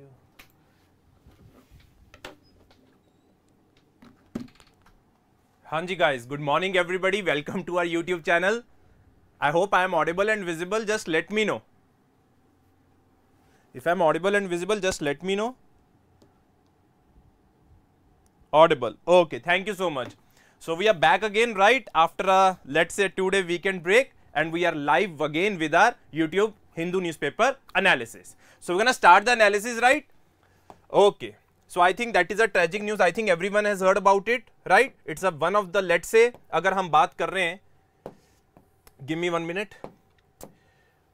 you. Hanji guys, good morning everybody. Welcome to our YouTube channel. I hope I am audible and visible. Just let me know. If I am audible and visible, just let me know. Audible. Okay, thank you so much. So we are back again, right? After a let's say two day weekend break and we are live again with our YouTube Hindu newspaper analysis. So, we're going to start the analysis, right? Okay. So, I think that is a tragic news. I think everyone has heard about it, right? It's a one of the, let's say, agar hum baat kar give me one minute.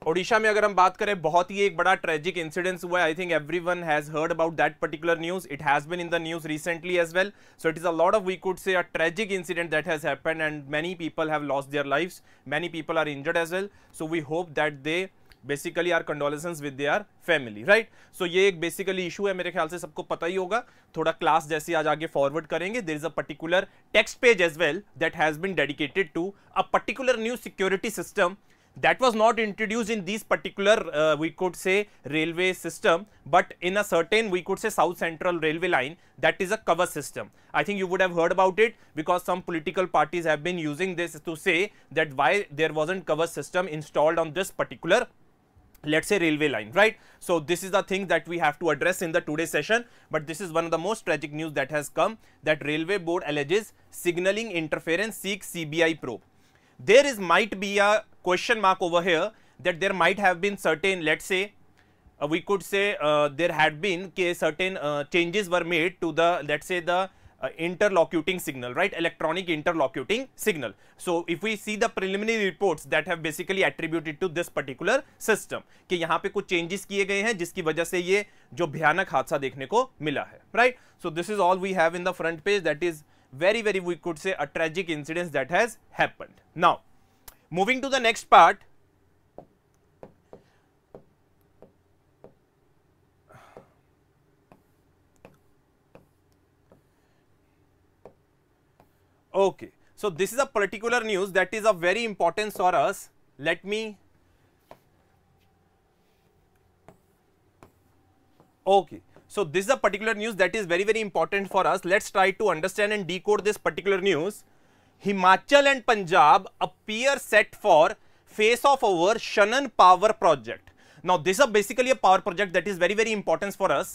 Odisha mein agar hum baat kar rahe hai, tragic incident. hua I think everyone has heard about that particular news. It has been in the news recently as well. So, it is a lot of, we could say, a tragic incident that has happened and many people have lost their lives. Many people are injured as well. So, we hope that they basically are condolences with their family right so ये एक basically issue है मेरे ख्याल से सबको पता ही होगा थोड़ा क्लास जैसे आज आगे फॉरवर्ड करेंगे there is a particular text page as well that has been dedicated to a particular new security system that was not introduced in these particular uh, we could say railway system but in a certain we could say south central railway line that is a cover system i think you would have heard about it because some political parties have been using this to say that why there wasn't cover system installed on this particular let's say railway line right so this is the thing that we have to address in the today's session but this is one of the most tragic news that has come that railway board alleges signaling interference seeks cbi probe there is might be a question mark over here that there might have been certain let's say uh, we could say uh, there had been certain uh, changes were made to the let's say the uh, interlocuting signal, right? Electronic interlocuting signal. So if we see the preliminary reports that have basically attributed to this particular system, ki yahan pe kuch changes kiye gaye hain jiski wajah se ye jo bhayanak hadsa dekhne ko mila hai right? So this is all we have in the front page. That is very, very we could say a tragic incident that has happened. Now, moving to the next part, Okay. So this is a particular news that is of very importance for us. Let me Okay. So this is a particular news that is very very important for us. Let's try to understand and decode this particular news. Himachal and Punjab appear set for face off over Shannon power project. Now this is basically a power project that is very very important for us.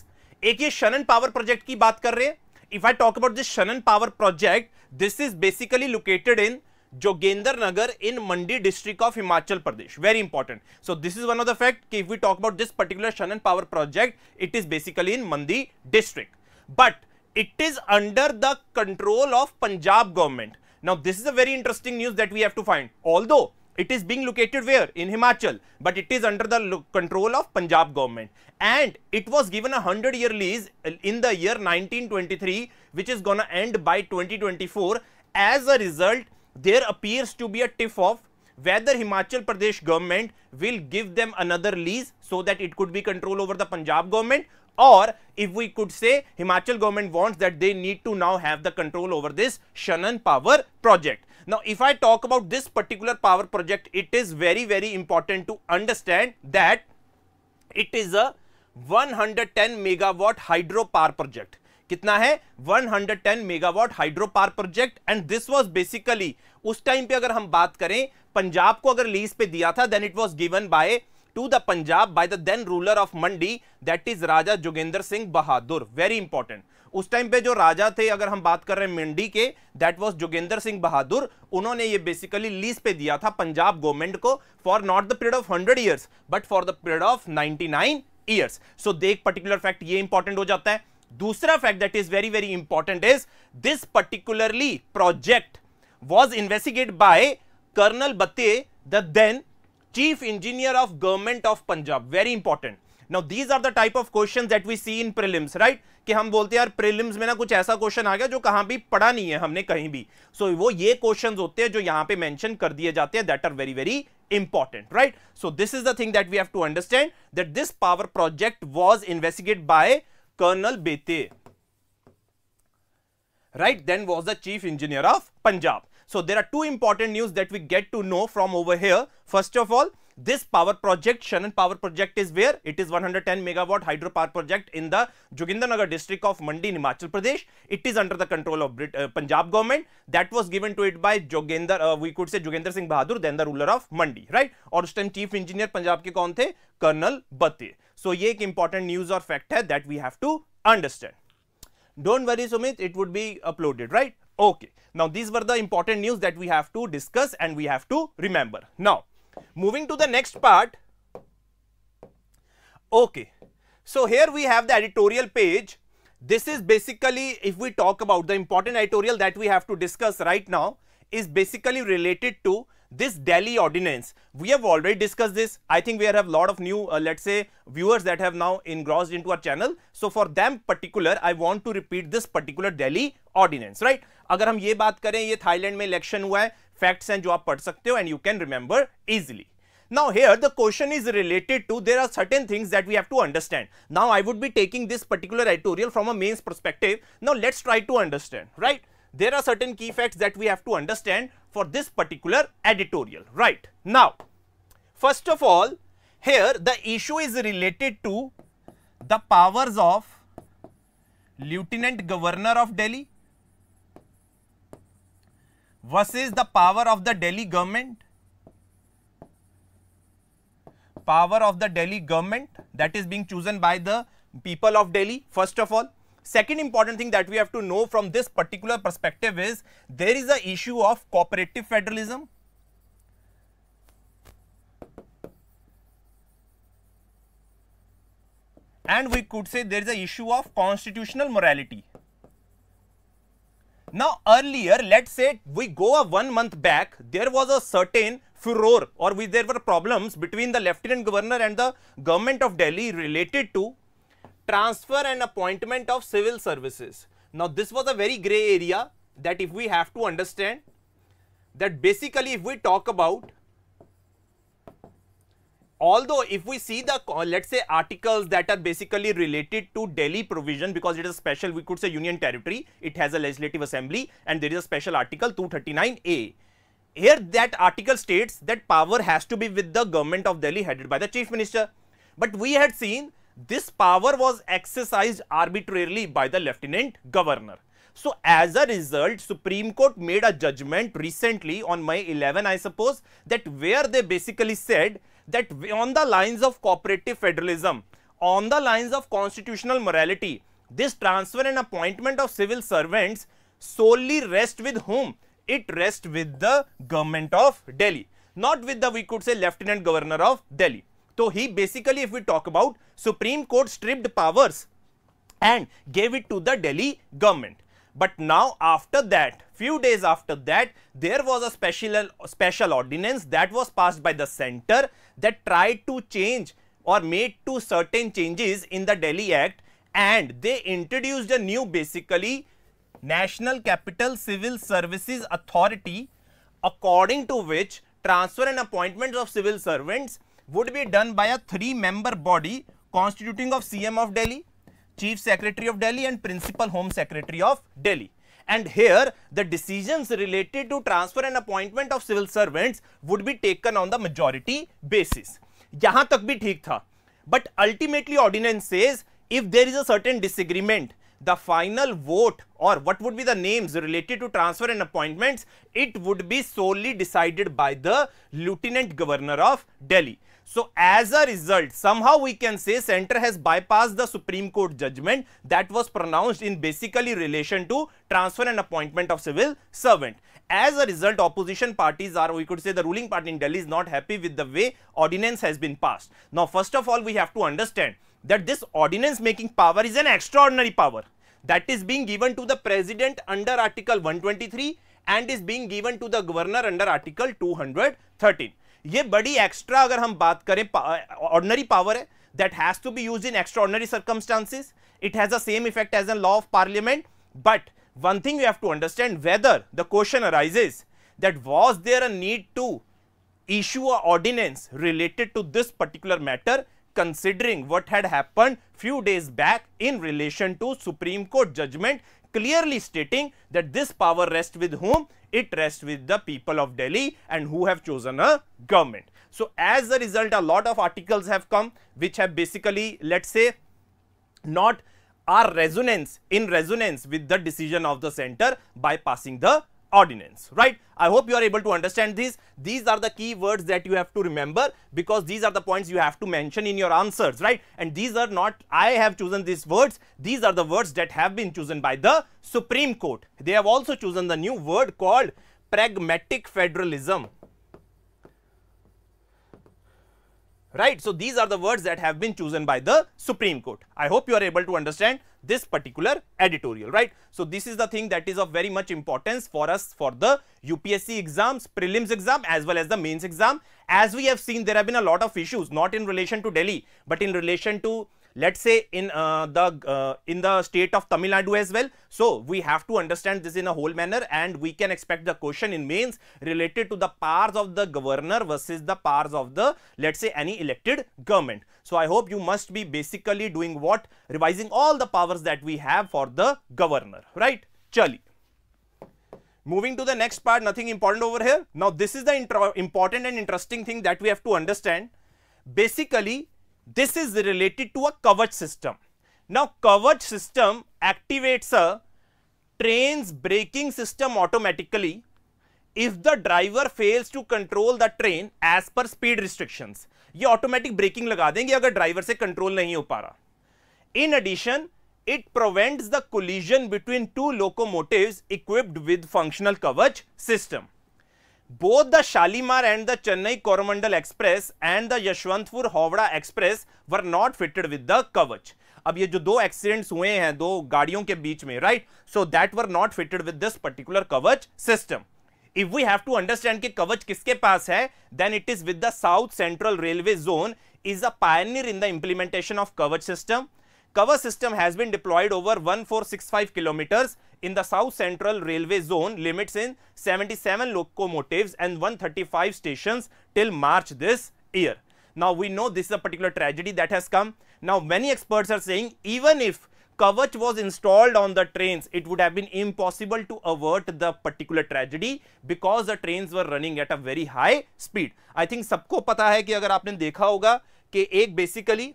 ek ye Shanan power project ki baat kar rahe हैं if I talk about this Shannon Power project, this is basically located in Jogendar Nagar in Mandi district of Himachal Pradesh. Very important. So this is one of the fact if we talk about this particular Shannon Power project, it is basically in Mandi district. But it is under the control of Punjab government. Now this is a very interesting news that we have to find. Although it is being located where? In Himachal. But it is under the control of Punjab government. And it was given a 100 year lease uh, in the year 1923, which is gonna end by 2024. As a result, there appears to be a tiff off whether Himachal Pradesh government will give them another lease so that it could be control over the Punjab government or if we could say Himachal government wants that they need to now have the control over this Shannon power project. Now, if I talk about this particular power project, it is very, very important to understand that it is a 110 megawatt hydro power project. कितना है 110 megawatt hydro power project and this was basically उस time पे अगर हम बात करें पंजाब को अगर लीज पे दिया था then it was given by to the Punjab by the then ruler of Mandi that is Raja Jogendra Singh Bahadur very important उस टाइम पे जो राजा थे अगर हम बात कर रहे हैं मंडी के दैट वाज जोगेंद्र सिंह बहादुर उन्होंने ये बेसिकली लीज पे दिया था पंजाब गवर्नमेंट को for not the period of hundred years but for the period of ninety nine years so देख पर्टिकुलर फैक्ट ये इंपॉर्टेंट हो जाता है दूसरा fact that is very very important is this particularly project was investigate by colonel Batty the then chief engineer of government of Punjab very important now these are the type of question that we see in prelims right कि हम बोलते हैं यार prelims में ना कुछ ऐसा question आ गया जो कहां भी पढ़ा नहीं है हमने कहीं भी सो so, वो ये क्वेश्चन होते हैं जो यहां पे मेंशन कर दिए जाते हैं that are very very important right so this is the thing that we have to understand that this power project was investigated by colonel bete right then was the chief engineer of punjab so there are two important news that we get to know from over here first of all this power project, Shannon power project is where? It is 110 megawatt hydropower project in the jugindanagar district of Mandi, Himachal Pradesh. It is under the control of Brit uh, Punjab government. That was given to it by Jogender. uh, we could say Jogender Singh Bahadur, then the ruler of Mandi, right? or उस chief engineer punjab Punjab के कौन थे So, Batty important news or important that we have to understand. Understand don't worry sumit it would be uploaded right okay now these were the important news that we have to discuss and we have to remember now Moving to the next part. Okay. So here we have the editorial page. This is basically if we talk about the important editorial that we have to discuss right now is basically related to this Delhi ordinance. We have already discussed this. I think we have a lot of new, uh, let's say, viewers that have now engrossed into our channel. So for them particular, I want to repeat this particular Delhi ordinance, right? अगर हम ये बात करें ये Thailand में election हुआ है facts हैं जो आप पढ़ सकते हो and you can remember easily. Now here the question is related to there are certain things that we have to understand. Now I would be taking this particular editorial from a mains perspective. Now let's try to understand, right? There are certain key facts that we have to understand for this particular editorial, right? Now, first of all, here the issue is related to the powers of Lieutenant Governor of Delhi versus the power of the Delhi government power of the Delhi government that is being chosen by the people of Delhi first of all. Second important thing that we have to know from this particular perspective is there is a issue of cooperative federalism. And we could say there is a issue of constitutional morality. Now earlier, let's say we go a one month back, there was a certain furore or we, there were problems between the lieutenant governor and the government of Delhi related to transfer and appointment of civil services. Now this was a very grey area that if we have to understand that basically if we talk about although if we see the uh, let's say articles that are basically related to Delhi provision because it is special we could say union territory it has a legislative assembly and there is a special article 239a here that article states that power has to be with the government of Delhi headed by the chief minister but we had seen this power was exercised arbitrarily by the lieutenant governor so as a result, Supreme Court made a judgment recently on May 11, I suppose, that where they basically said that on the lines of cooperative federalism, on the lines of constitutional morality, this transfer and appointment of civil servants solely rest with whom? It rests with the government of Delhi, not with the, we could say, lieutenant governor of Delhi. So he basically, if we talk about Supreme Court stripped powers and gave it to the Delhi government. But now after that, few days after that, there was a special, special ordinance that was passed by the center that tried to change or made two certain changes in the Delhi Act and they introduced a new basically National Capital Civil Services Authority according to which transfer and appointments of civil servants would be done by a three member body constituting of CM of Delhi, Chief Secretary of Delhi and Principal Home Secretary of Delhi and here the decisions related to transfer and appointment of civil servants would be taken on the majority basis yahan tak bhi theek tha but ultimately ordinance says if there is a certain disagreement the final vote or what would be the names related to transfer and appointments, it would be solely decided by the Lieutenant Governor of Delhi. So as a result, somehow we can say center has bypassed the Supreme Court judgment that was pronounced in basically relation to transfer and appointment of civil servant. As a result, opposition parties are, we could say the ruling party in Delhi is not happy with the way ordinance has been passed. Now, first of all, we have to understand that this ordinance making power is an extraordinary power that is being given to the president under article 123 and is being given to the governor under article 213. ये बड़ी extra अगर हम बात करें ordinary power है that has to be use in extraordinary circumstances it has same effect as an law of parliament but one thing you have to understand whether the question arises that was there a need to issue a ordinance related to this particular matter considering what had happened few days back in relation to Supreme Court judgment clearly stating that this power rests with whom? It rests with the people of Delhi and who have chosen a government. So, as a result, a lot of articles have come which have basically, let's say, not are resonance in resonance with the decision of the center by passing the ordinance, right? I hope you are able to understand these. These are the key words that you have to remember because these are the points you have to mention in your answers, right? And these are not, I have chosen these words. These are the words that have been chosen by the Supreme Court. They have also chosen the new word called pragmatic federalism. right. So, these are the words that have been chosen by the Supreme Court. I hope you are able to understand this particular editorial, right. So, this is the thing that is of very much importance for us for the UPSC exams, prelims exam as well as the mains exam. As we have seen there have been a lot of issues not in relation to Delhi, but in relation to let us say in uh, the uh, in the state of Tamil Nadu as well. So, we have to understand this in a whole manner and we can expect the question in mains related to the powers of the governor versus the powers of the let us say any elected government. So, I hope you must be basically doing what? Revising all the powers that we have for the governor, right? Chali. Moving to the next part, nothing important over here. Now, this is the important and interesting thing that we have to understand. Basically, this is related to a coverage system. Now, coverage system activates a train's braking system automatically if the driver fails to control the train as per speed restrictions. ये automatic braking लगा देंगे अगर driver से control नहीं हो पा रहा. In addition, it prevents the collision between two locomotives equipped with functional coverage system. both the Shalimar and the Chennai coromandel express and the Yesvantpur howrah express were not fitted with the kavach अब ये जो दो accidents हुए हैं दो गाड़ियों के बीच में right so that were not fitted with this particular Kavach system if we have to understand कि कवच किसके पास है then it is with the South Central Railway zone is a pioneer in the implementation of Kavach system Kavach system has been deployed over one kilometres in the South Central Railway Zone limits in 77 locomotives and 135 stations till March this year. Now we know this is a particular tragedy that has come. Now many experts are saying even if Kavach was installed on the trains, it would have been impossible to avert the particular tragedy because the trains were running at a very high speed. I think सबको पता है कि अगर आपने देखा होगा कि एक basically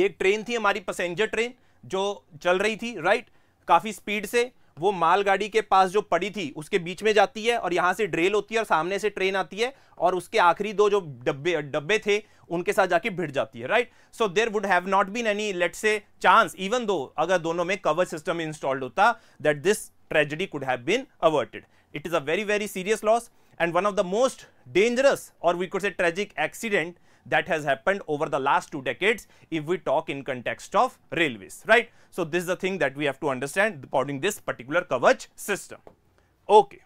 ये ट्रेन थी हमारी पैसेंजर ट्रेन जो चल रही थी राइट right? काफ़ी स्पीड से वो मालगाड़ी के पास जो पड़ी थी उसके बीच में जाती है और यहां से ड्रेल होती है और सामने से ट्रेन आती है और उसके आखिरी दो जो डब्बे डब्बे थे उनके साथ जाके भिड़ जाती है right so there would have not been any let say chance even though अगर दोनों में कवर सिस्टम इंस्टॉल्ड होता that this tragedy could have been averted it is a very very serious loss and one of the most dangerous और we could say tragic accident that has happened over the last two decades if we talk in context of railways, right. So, this is the thing that we have to understand according this particular Kavach system. Okay.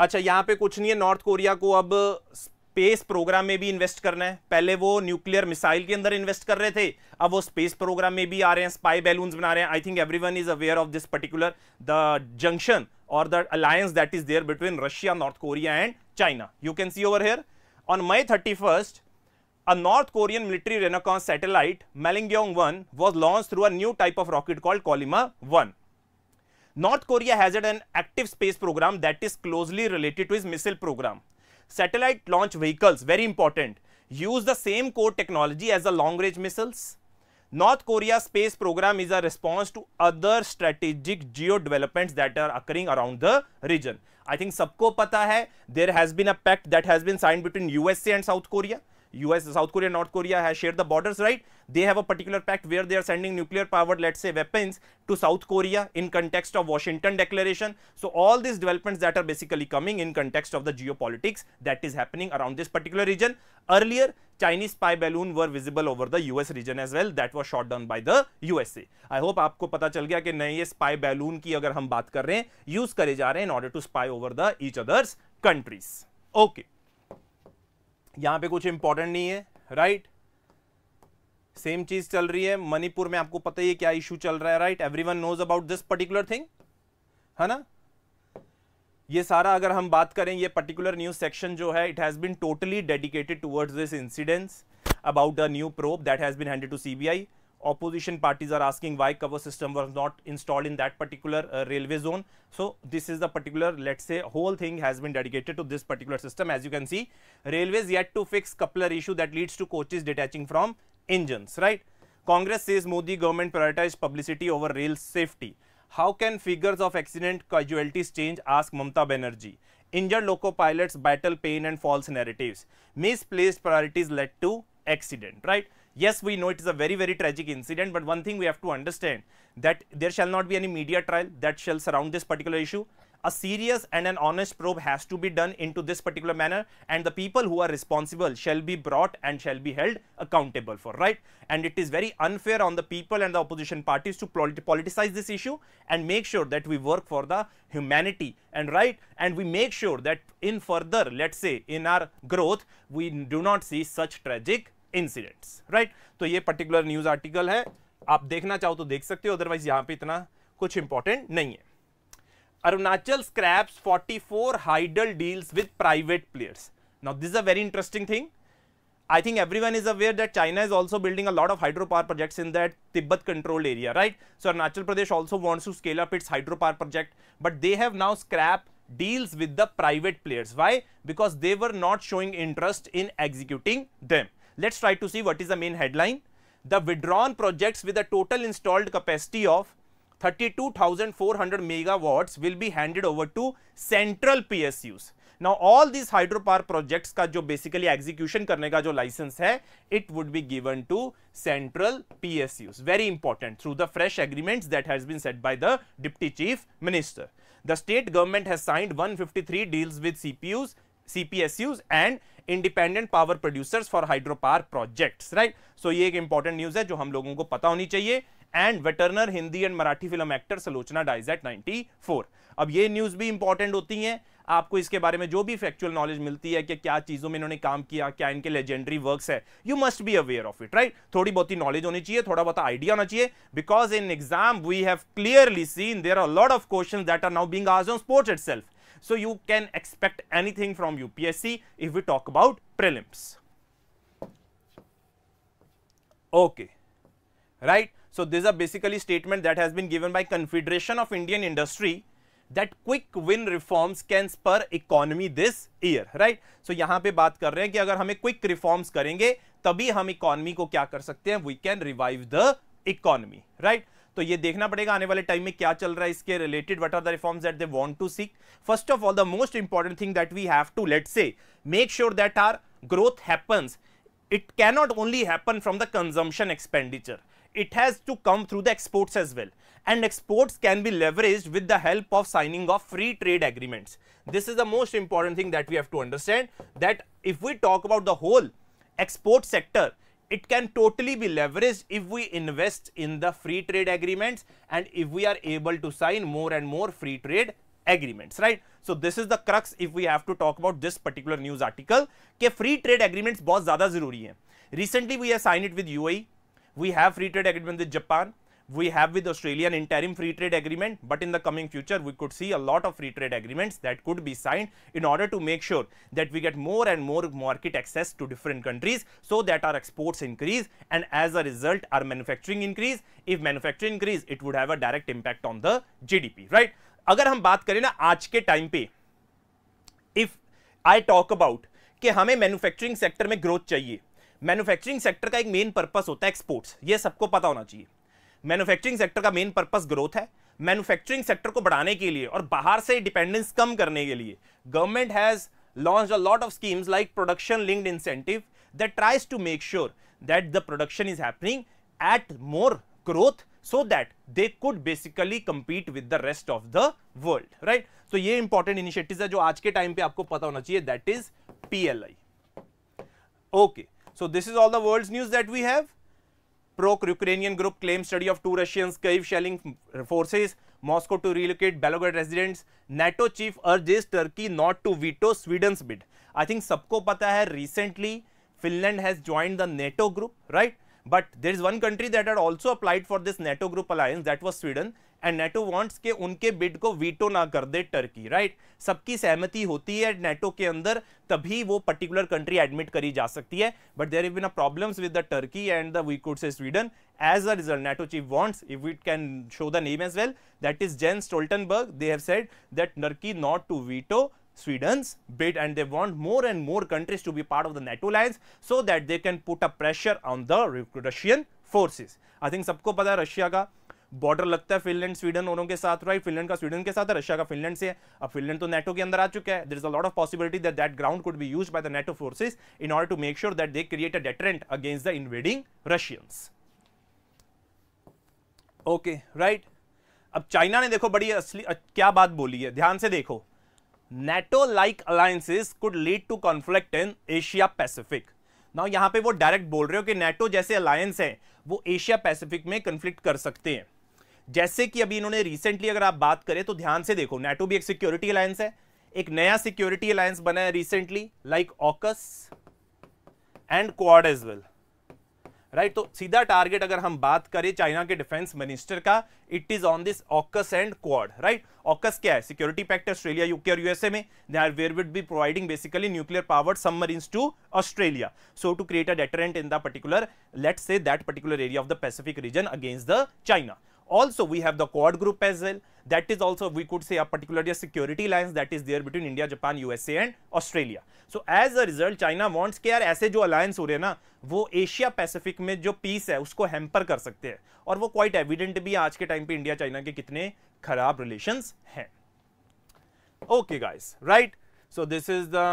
अच्छा यहाँ पे कुछ नहीं है north Korea को अब space programme में भी इन्वेस्ट करना है पहले वो न्यूक्लियर मिसाइल के अंदर इन्वेस्ट कर रहे थे अब वो स्पेस प्रोग्राम में भी आ रहे हैं स्पाई बैलून्स बना रहे हैं I think everyone is aware of this particular the junction और the alliance that is there between Russia North Korea and China you can see over here On May 31st, a North Korean military reconnaissance satellite, Malingyong-1, was launched through a new type of rocket called Kolima-1. North Korea has an active space program that is closely related to its missile program. Satellite launch vehicles, very important, use the same core technology as the long-range missiles, North Korea's space program is a response to other strategic geo developments that are occurring around the region. I think सबको पता है there has been a pact that has been signed between USA and South Korea. US, South Korea, North Korea has shared the borders, right? They have a particular pact where they are sending nuclear powered, let's say, weapons to South Korea in context of Washington Declaration. So all these developments that are basically coming in context of the geopolitics that is happening around this particular region. Earlier, Chinese spy balloon were visible over the US region as well that was shot down by the USA. I hope आपको पता चल गया कि नए spy balloon की अगर हम बात कर रहे हैं use करे जा रहे हैं in order to spy over the each other's countries. Okay. यहां पे कुछ इंपॉर्टेंट नहीं है राइट सेम चीज चल रही है मणिपुर में आपको पता ही है क्या इशू चल रहा है right every one knows about this particular thing है ना ये सारा अगर हम बात करें ये पर्टिकुलर न्यूज सेक्शन जो है it has been totally dedicated towards this incident about the new prop that has been handed to CBI opposition parties are asking why cover system was not installed in that particular uh, railway zone. So, this is the particular let's say whole thing has been dedicated to this particular system as you can see railways yet to fix coupler issue that leads to coaches detaching from engines right. Congress says Modi government prioritized publicity over rail safety. How can figures of accident casualties change ask Mamta Banerjee. Injured loco pilots battle pain and false narratives. Misplaced priorities led to accident right. Yes, we know it is a very, very tragic incident, but one thing we have to understand that there shall not be any media trial that shall surround this particular issue. A serious and an honest probe has to be done into this particular manner and the people who are responsible shall be brought and shall be held accountable for, right? And it is very unfair on the people and the opposition parties to politicize this issue and make sure that we work for the humanity and right and we make sure that in further, let's say in our growth, we do not see such tragic incidents right तो ये particular news article है आप देखना चाहो तो देख सकते हो अदरवाइज यहां पे इतना कुछ इंपॉर्टेंट नहीं है Arunachal scraps 44 hydel deals with private players now this a very interesting thing I think every one is aware that China is also building a lot of hydro power project in that Tibet control area right so Arunachal Pradesh also wants to scale up its hydro power project but they have now scrap deals with the private players why because they were not showing interest in executing them Let us try to see what is the main headline. The withdrawn projects with a total installed capacity of 32,400 megawatts will be handed over to central PSUs. Now all these hydropower projects ka jo basically execution करने का जो license है it would be given to central PSUs. Very important through the fresh agreements that has been set by the deputy chief minister. The state government has signed 153 deals with CPUs, CPSUs and independent power producers for hydro projects right so ये एक important news है जो हम लोगों को पता होनी चाहिए and veteran Hindi and Marathi film actor Sulochana dies at अब ये न्यूज भी इंपॉर्टेंट होती है आपको इसके बारे में जो भी फैक्चुअल नॉलेज मिलती है कि क्या चीज़ों में इन्होंने काम किया क्या इनके लेजेंडरी वर्क्स है you must be aware of it right थोड़ी बहुत ही नॉलेज होनी चाहिए थोड़ा बहुत आइडिया होना चाहिए because in exam we have clearly seen there are lot of question that are now being आज on sports it So you can expect anything from UPSC if we talk about prelims. Okay, right. So this is a basically statement that has been given by Confederation of Indian Industry that quick win reforms can spur economy this year, right. So yahan pe baat kar rahe hain ki agar हमें quick reforms karenge tabhi hum economy ko kya kar sakte hain we can revive the economy, right. तो ये देखना पड़ेगा आने वाले time में क्या चल रहा है इसके related what are the reforms that they want to seek first of all the most important thing that we have to let say make sure that our growth happens it cannot only happen from the consumption expenditure it has to come through the exports as well and exports can be leverage with the help of signing of free trade agreements this is the most important thing that we have to understand that if we talk about the whole export sector it can totally be leveraged if we invest in the free trade agreements and if we are able to sign more and more free trade agreements, right? So, this is the crux if we have to talk about this particular news article that free trade agreements are very important. Recently, we have signed it with UAE, we have free trade agreement with Japan, we have with Australia an interim free trade agreement, but in the coming future, we could see a lot of free trade agreements that could be signed in order to make sure that we get more and more market access to different countries so that our exports increase and as a result, our manufacturing increase. If manufacturing increase, it would have a direct impact on the GDP, right? agar hum baat kare na aaj ke time pe if i talk about ki hame manufacturing sector mein growth chahiye manufacturing sector का एक main purpose होता है exports ये सबको पता होना चाहिए manufacturing sector का मेन पर्पज ग्रोथ है मैन्युफैक्चरिंग सेक्टर को बढ़ाने के लिए और बाहर से डिपेंडेंस कम करने के लिए government has launch a lot of schemes like production linked incentive that tries to make sure that the production is happening at more growth so that they could basically compete with the rest of the world right तो ये important initiatives है जो आज के time पे आपको पता होना चाहिए that is P L I okay so this is all the world news that we have pro Ukrainian group claim study of two Russians कई shelling forces Moscow to relocate Belgorod residents NATO chief urges Turkey not to veto Sweden bid I think सबको पता है recently Finland has join the NATO group right but there is one country that are also applied for this NATO group alliance that was Sweden and NATO wants के उनके bid को veto ना कर दे Turkey right सबकी सहमति होती है NATO के अंदर तभी वो पर्टिकुलर कंट्री एडमिट करी जा सकती है but there is bin a problem with the Turkey and the we could say Sweden as a result NATO chief wants if it can show the name as well that is Jens Stoltenberg they have said that Turkey not to veto Sweden's bid and they want more and more countries to be part of the NATO alliance so that they can put a pressure on the Russian forces. I think सबको पता है Russia का border लगता है Finland Sweden दोनों के साथ right Finland का स्वीडन के साथ रशिया का फिनलैंड से अब फिनलैंड तो नेटो के अंदर आ चुका है there is a lot of possibility that that ground could be use by the NATO forces in order to make sure that they create a deterrent against the invading Russians okay right अब China ने देखो बड़ी असली क्या बात बोली है ध्यान से देखो NATO like alliances could lead to conflict in Asia Pacific ना यहां पे वो डायरेक्ट बोल रहे हो कि नेटो जैसे अलायंस है वो एशिया पैसिफिक में कन्फ्लिक्ट कर सकते हैं जैसे कि अभी इन्होंने रिसेंटली अगर आप बात करें तो ध्यान से देखो नेटो भी एक सिक्योरिटी अलायंस है एक नया सिक्योरिटी अलायंस बना है recently like AUKUS and Quad as well right तो सीधा टारगेट अगर हम बात करें चाइना के डिफेंस मिनिस्टर का it is on this AUKUS and Quad right AUKUS क्या है सिक्योरिटी पैक्ट ऑस्ट्रेलिया यूके और यूएसए में they are were with be providing basically nuclear powered submarines to Australia so to create a deterrent in the particular let say that particular area of the Pacific region against the China Also, we have the Quad Group as well. That is also, we could say, a particular security alliance that is there between India, Japan, USA and Australia. So, as a result, China wants कि यार ऐसे जो alliance हो रहे हैं ना, वो Asia Pacific में जो पीस है उसको हैम्पर कर सकते हैं और वो क्वाइट एविडेंट भी आज के टाइम पे इंडिया चाइना के कितने खराब रिलेशंस हैं okay guys right so this is the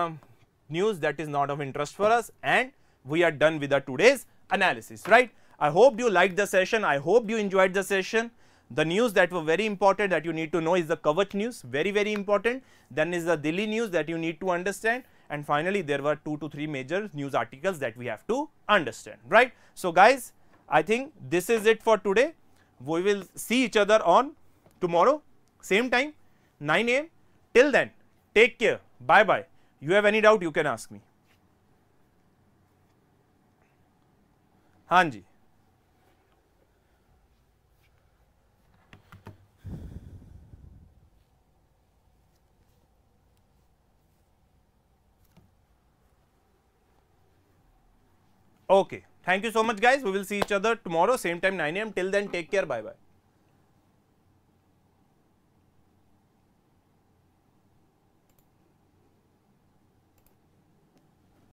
news that is not of interest for us and we are done with the today's analysis right I hope you liked the session. I hope you enjoyed the session. The news that were very important that you need to know is the Kavach news, very, very important. Then is the Delhi news that you need to understand. And finally, there were two to three major news articles that we have to understand, right? So, guys, I think this is it for today. We will see each other on tomorrow, same time, 9 a.m. Till then, take care. Bye bye. You have any doubt, you can ask me. Hanji. Okay. Thank you so much guys. We will see each other tomorrow same time 9 a.m. Till then take care. Bye bye.